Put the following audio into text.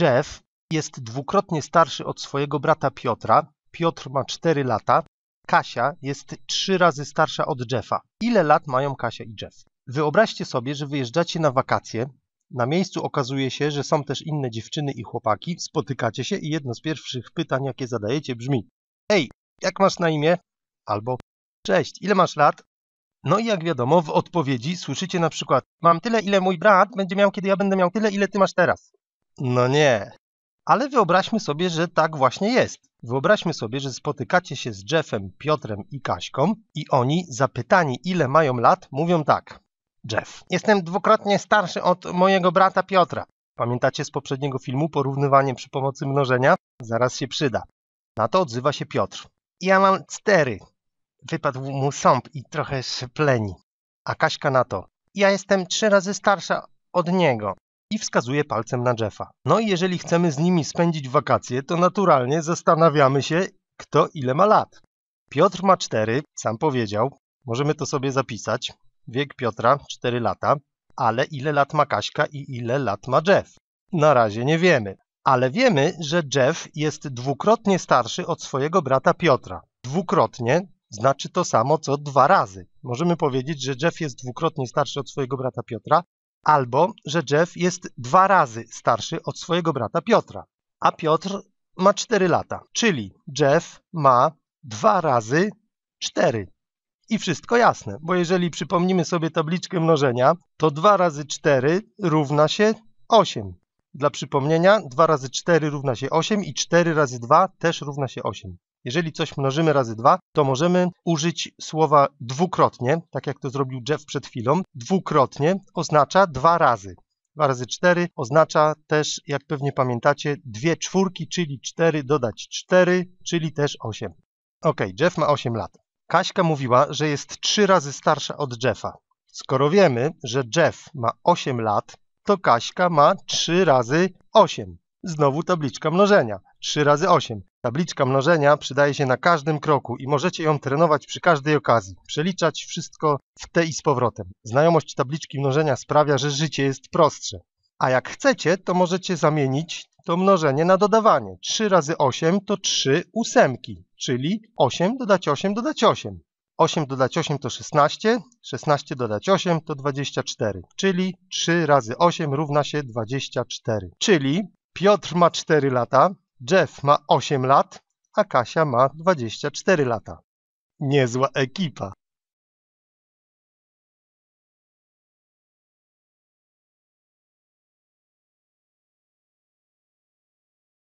Jeff jest dwukrotnie starszy od swojego brata Piotra, Piotr ma 4 lata, Kasia jest 3 razy starsza od Jeffa. Ile lat mają Kasia i Jeff? Wyobraźcie sobie, że wyjeżdżacie na wakacje, na miejscu okazuje się, że są też inne dziewczyny i chłopaki, spotykacie się i jedno z pierwszych pytań, jakie zadajecie brzmi Ej, jak masz na imię? Albo Cześć, ile masz lat? No i jak wiadomo, w odpowiedzi słyszycie na przykład Mam tyle, ile mój brat będzie miał, kiedy ja będę miał tyle, ile ty masz teraz. No nie. Ale wyobraźmy sobie, że tak właśnie jest. Wyobraźmy sobie, że spotykacie się z Jeffem, Piotrem i Kaśką i oni, zapytani ile mają lat, mówią tak. Jeff, jestem dwukrotnie starszy od mojego brata Piotra. Pamiętacie z poprzedniego filmu porównywanie przy pomocy mnożenia? Zaraz się przyda. Na to odzywa się Piotr. Ja mam cztery. Wypadł mu sąb i trochę szypleni. A Kaśka na to. Ja jestem trzy razy starsza od niego i wskazuje palcem na Jeffa. No i jeżeli chcemy z nimi spędzić wakacje, to naturalnie zastanawiamy się, kto ile ma lat. Piotr ma 4, sam powiedział, możemy to sobie zapisać. Wiek Piotra 4 lata, ale ile lat ma Kaśka i ile lat ma Jeff? Na razie nie wiemy. Ale wiemy, że Jeff jest dwukrotnie starszy od swojego brata Piotra. Dwukrotnie znaczy to samo co dwa razy. Możemy powiedzieć, że Jeff jest dwukrotnie starszy od swojego brata Piotra, albo że Jeff jest dwa razy starszy od swojego brata Piotra, a Piotr ma 4 lata, czyli Jeff ma dwa razy 4. I wszystko jasne, bo jeżeli przypomnimy sobie tabliczkę mnożenia, to 2 razy 4 równa się 8. Dla przypomnienia 2 razy 4 równa się 8 i 4 razy 2 też równa się 8. Jeżeli coś mnożymy razy 2, to możemy użyć słowa dwukrotnie, tak jak to zrobił Jeff przed chwilą. Dwukrotnie oznacza dwa razy. 2 razy 4 oznacza też, jak pewnie pamiętacie, dwie czwórki, czyli 4 dodać 4, czyli też 8. Ok, Jeff ma 8 lat. Kaśka mówiła, że jest 3 razy starsza od Jeffa. Skoro wiemy, że Jeff ma 8 lat, to Kaśka ma 3 razy 8. Znowu tabliczka mnożenia. 3 razy 8. Tabliczka mnożenia przydaje się na każdym kroku i możecie ją trenować przy każdej okazji. Przeliczać wszystko w te i z powrotem. Znajomość tabliczki mnożenia sprawia, że życie jest prostsze. A jak chcecie, to możecie zamienić to mnożenie na dodawanie. 3 razy 8 to 3 ósemki, czyli 8 dodać 8 dodać 8. 8 dodać 8 to 16, 16 dodać 8 to 24, czyli 3 razy 8 równa się 24. Czyli Piotr ma 4 lata, Jeff ma 8 lat, a Kasia ma 24 lata. Niezła ekipa.